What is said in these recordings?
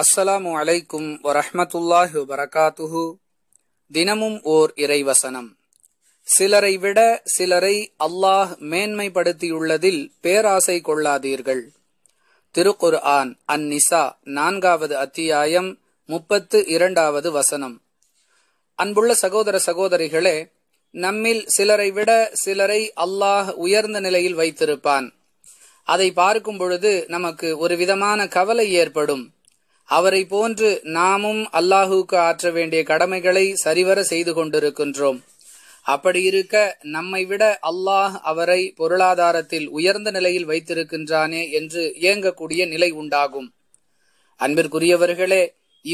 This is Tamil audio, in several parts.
அஸ்ஸலாமு அலைக்கும் வரஹமத்துல்லாஹி வரகாத்துஹு தினமும் ஓர் இறைவசனம் சிலரை விட சிலரை அல்லாஹ் மேன்மைப்படுத்தியுள்ளதில் பேராசை கொள்ளாதீர்கள் திருக்குர் ஆன் அந்நிசா நான்காவது அத்தியாயம் முப்பத்து இரண்டாவது வசனம் அன்புள்ள சகோதர சகோதரிகளே நம்மில் சிலரை விட சிலரை அல்லாஹ் உயர்ந்த நிலையில் வைத்திருப்பான் அதை பார்க்கும் பொழுது நமக்கு ஒரு விதமான கவலை ஏற்படும் அவரை போன்று நாமும் அல்லாஹுக்கு ஆற்ற வேண்டிய கடமைகளை சரிவர செய்து கொண்டிருக்கின்றோம் அப்படி இருக்க நம்மை விட அல்லாஹ் அவரை பொருளாதாரத்தில் உயர்ந்த நிலையில் வைத்திருக்கின்றானே என்று இயங்கக்கூடிய நிலை உண்டாகும் அன்பிற்குரியவர்களே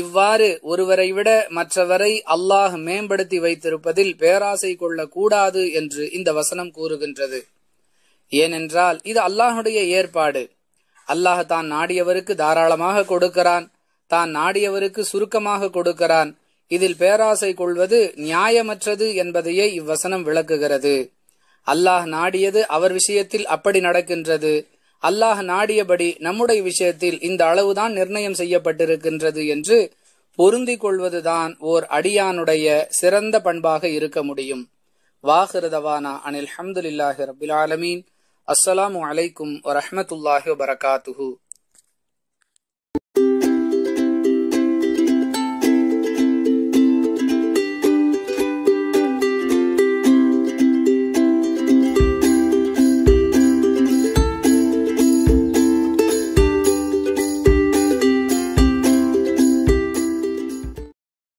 இவ்வாறு ஒருவரை விட மற்றவரை அல்லாஹ் மேம்படுத்தி வைத்திருப்பதில் பேராசை கொள்ளக்கூடாது என்று இந்த வசனம் கூறுகின்றது ஏனென்றால் இது அல்லாஹுடைய ஏற்பாடு அல்லாஹ் தான் நாடியவருக்கு தாராளமாக கொடுக்கிறான் தான் நாடியவருக்கு சுருக்கமாக கொடுக்கிறான் இதில் பேராசை கொள்வது நியாயமற்றது என்பதையே இவ்வசனம் விளக்குகிறது அல்லாஹ் நாடியது அவர் விஷயத்தில் அப்படி நடக்கின்றது அல்லாஹ் நாடியபடி நம்முடைய விஷயத்தில் இந்த அளவுதான் நிர்ணயம் செய்யப்பட்டிருக்கின்றது என்று பொருந்தி கொள்வதுதான் ஓர் அடியானுடைய சிறந்த பண்பாக இருக்க முடியும் வாஹிருதவானா அனில் ஹம்துல்லாஹி ரபில் ஆலமீன் அஸ்ஸலாமு அலைக்கும் வரஹமத்துல்லாஹி வரகாத்துஹூ